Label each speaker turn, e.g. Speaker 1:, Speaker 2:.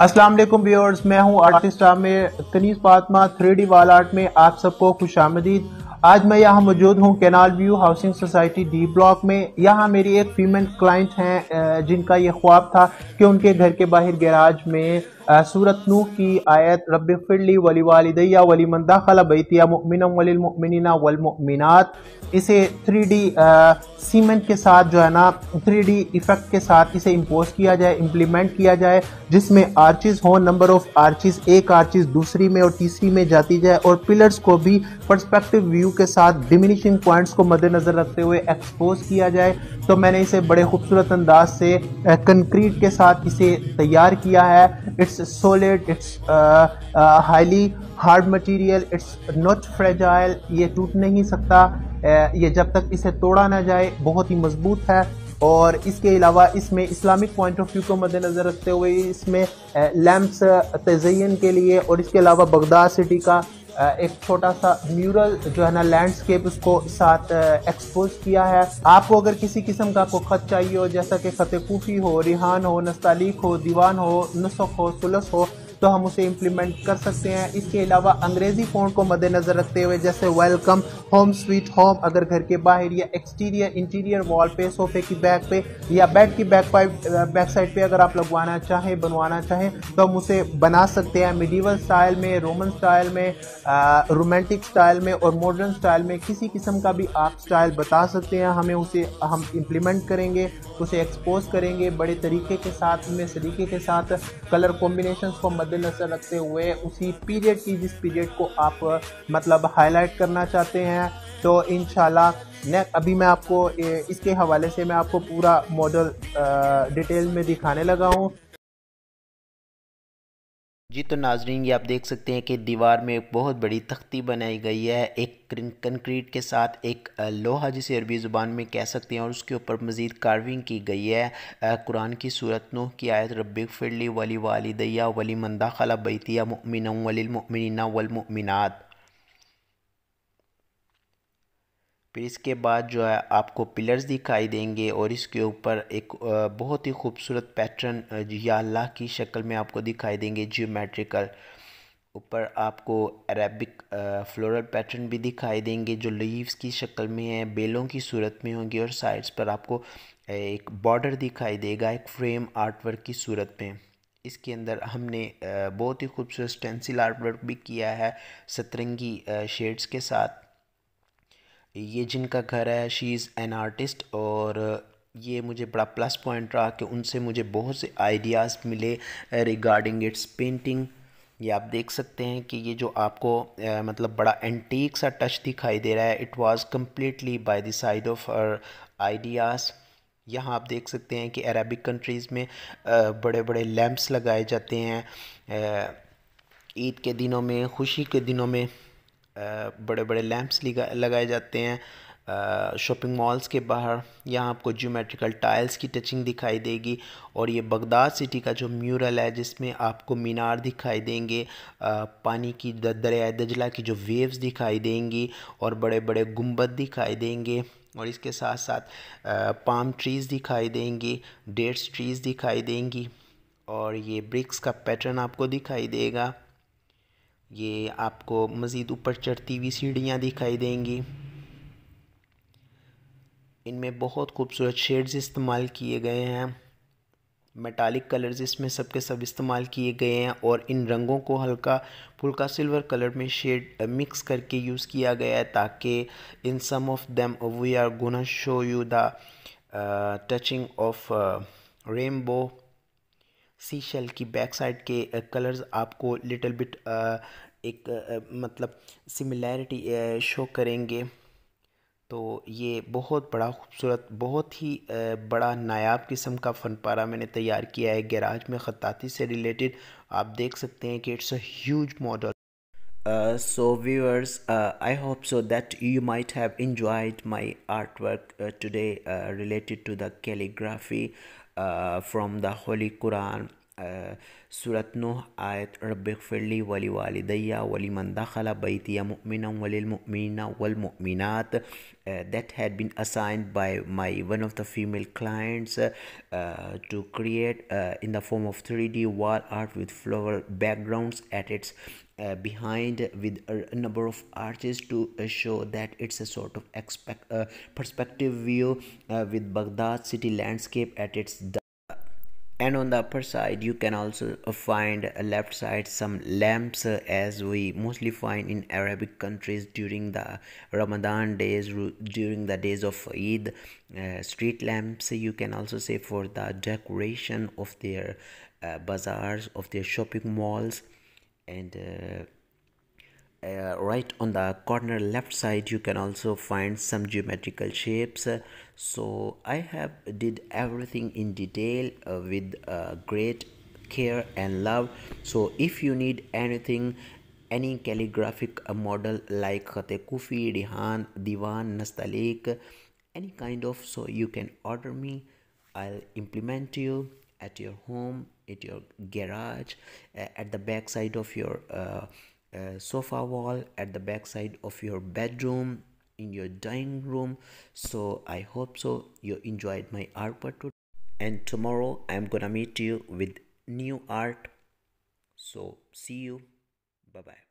Speaker 1: अस्सलाम वालेकुम व्यूअर्स मैं हूं artist Aamir Tanees Fatima three wall art में आप सबको खुश आमदीद आज मैं यहाँ मौजूद हूँ canal view housing society D block में यहाँ मेरी एक फीमेल क्लाइंट हैं जिनका ये ख्वाब था कि उनके घर के बाहर गैराज में सूरत नू की आयत रब फिरली वली वालदैया वली मंदाखला बैतिया मुमिन वलिमिना वलमिनत इसे थ्री डी सीमेंट के साथ जो है ना थ्री डी इफ़ेक्ट के साथ इसे इम्पोज किया जाए इम्प्लीमेंट किया जाए जिसमें आर्चिज़ हों नंबर ऑफ आर्चिज़ एक आर्चिज़ दूसरी में और तीसरी में जाती जाए और पिलर्स को भी परस्पेक्टिव व्यू के साथ डिमिनिशिंग पॉइंट्स को मद्देनज़र रखते हुए एक्सपोज किया जाए तो मैंने इसे बड़े खूबसूरत अंदाज से कंक्रीट के साथ इसे तैयार किया है it's it's solid it's highly hard material it's not fragile ये टूट नहीं सकता uh, ये जब तक इसे तोड़ा ना जाए बहुत ही मजबूत है और इसके अलावा इसमें इस्लामिक पॉइंट ऑफ व्यू को मद्देनज़र रखते हुए इसमें लैम्प्स uh, uh, तजयन के लिए और इसके अलावा बगदाद सिटी का एक छोटा सा म्यूरल जो है ना लैंडस्केप उसको साथ एक्सपोज किया है आपको अगर किसी किस्म का आपको खत चाहिए हो जैसा कि खत कोफी हो रिहान हो नस्तालीक हो दीवान हो नुसख हो सुलस हो तो हम उसे इम्प्लीमेंट कर सकते हैं इसके अलावा अंग्रेज़ी फोन को मद्देनज़र रखते हुए जैसे वेलकम होम स्वीट होम अगर घर के बाहर या एक्सटीरियर इंटीरियर वॉल पे सोफे की बैक पे या बेड की बैक पाइप बैक साइड पे अगर आप लगवाना चाहें बनवाना चाहें तो हम उसे बना सकते हैं मिडीवल स्टाइल में रोमन स्टाइल में रोमांटिक स्टाइल में और मॉडर्न स्टाइल में किसी किस्म का भी आप स्टाइल बता सकते हैं हमें उसे हम इम्प्लीमेंट करेंगे उसे एक्सपोज करेंगे बड़े तरीके के साथ में सलीके के साथ कलर कॉम्बिनेशन को मद्देनज़र रखते हुए उसी पीरियड की जिस पीरियड को आप मतलब हाईलाइट करना चाहते हैं तो इन ने अभी मैं आपको इसके हवाले से मैं आपको पूरा मॉडल डिटेल में दिखाने लगा हूँ
Speaker 2: जी तो नाजरीन ये आप देख सकते हैं कि दीवार में एक बहुत बड़ी तख्ती बनाई गई है एक कंक्रीट के साथ एक लोहा जिसे अरबी ज़ुबान में कह सकते हैं और उसके ऊपर मज़ीद कार्विंग की गई है कुरान की सूरत नूह की आयत रब फिरली वली वालदैया वली मंदा खला बैतिया मुमिन वलमिनना वलमिनत फिर इसके बाद जो है आपको पिलर्स दिखाई देंगे और इसके ऊपर एक बहुत ही खूबसूरत पैटर्न या अल्लाह की शक्ल में आपको दिखाई देंगे जियोमेट्रिकल ऊपर आपको अरेबिक फ्लोरल पैटर्न भी दिखाई देंगे जो लीव्स की शक्ल में है बेलों की सूरत में होंगी और साइड्स पर आपको एक बॉर्डर दिखाई देगा एक फ्रेम आर्टवर्क की सूरत में इसके अंदर हमने बहुत ही खूबसूरत स्टेंसिल आर्टवर्क भी किया है सतरंगी शेड्स के साथ ये जिनका घर है शी इज़ एन आर्टिस्ट और ये मुझे बड़ा प्लस पॉइंट रहा कि उनसे मुझे बहुत से आइडियाज़ मिले रिगार्डिंग इट्स पेंटिंग ये आप देख सकते हैं कि ये जो आपको आ, मतलब बड़ा एंटीक सा टच दिखाई दे रहा है it was completely by the side of ideas यहाँ आप देख सकते हैं कि अरबिक कंट्रीज़ में आ, बड़े बड़े लैंप्स लगाए जाते हैं ईद के दिनों में खुशी के दिनों में बड़े बड़े लैंप्स लगाए जाते हैं शॉपिंग मॉल्स के बाहर यहाँ आपको ज्योमेट्रिकल टाइल्स की टचिंग दिखाई देगी और ये बगदाद सिटी का जो म्यूरल है जिसमें आपको मीनार दिखाई देंगे पानी की दरिया दजला की जो वेव्स दिखाई देंगी और बड़े बड़े गुम्बद दिखाई देंगे और इसके साथ साथ पाम ट्रीज़ दिखाई देंगी डेट्स ट्रीज़ दिखाई देंगी और ये ब्रिक्स का पैटर्न आपको दिखाई देगा ये आपको मज़ीद ऊपर चढ़ती हुई सीढ़ियाँ दिखाई देंगी इनमें बहुत खूबसूरत शेड्स इस्तेमाल किए गए हैं मेटालिक कलर्स इसमें सब के सब इस्तेमाल किए गए हैं और इन रंगों को हल्का फुल्का सिल्वर कलर में शेड मिक्स uh, करके यूज़ किया गया है ताकि in some of them we are gonna show you the touching of rainbow sea shell की बैक साइड के कलर्स uh, आपको लिटिल बिट uh, एक uh, मतलब सिमिलैरिटी शो करेंगे तो ये बहुत बड़ा खूबसूरत बहुत ही बड़ा नायाब किस्म का फनपारा मैंने तैयार किया है गैराज में ख़ताती से रिलेटेड आप देख सकते हैं कि it's a huge model so viewers I hope so that you might have enjoyed my art work today related to the calligraphy Uh, from the Holy Quran سورة نوح آية رب اغفر لي ولوالدي ولمن دخل بيتي مؤمنا وللمؤمنين والمؤمنات Uh, that had been assigned by my one of the female clients uh, to create in the form of 3d wall art with floral backgrounds at its behind with a, number of arches to show that it's a sort of expect perspective view with baghdad city landscape at its and on the upper side you can also uh, find uh, left side some lamps uh, as we mostly find in arabic countries during the ramadan days during the days of eid uh, street lamps you can also say for the decoration of their uh, bazaars of their shopping malls and uh, uh, right on the corner left side you can also find some geometrical shapes so i have did everything in detail uh, with uh, great care and love so if you need anything any calligraphic uh, model like khate kufi rihan diwan nastalik any kind of so you can order me i'll implement you at your home at your garage uh, at the back side of your uh, sofa wall at the backside of your bedroom in your dining room so i hope so you enjoyed my artwork part and tomorrow i'm gonna meet you with new art so see you bye bye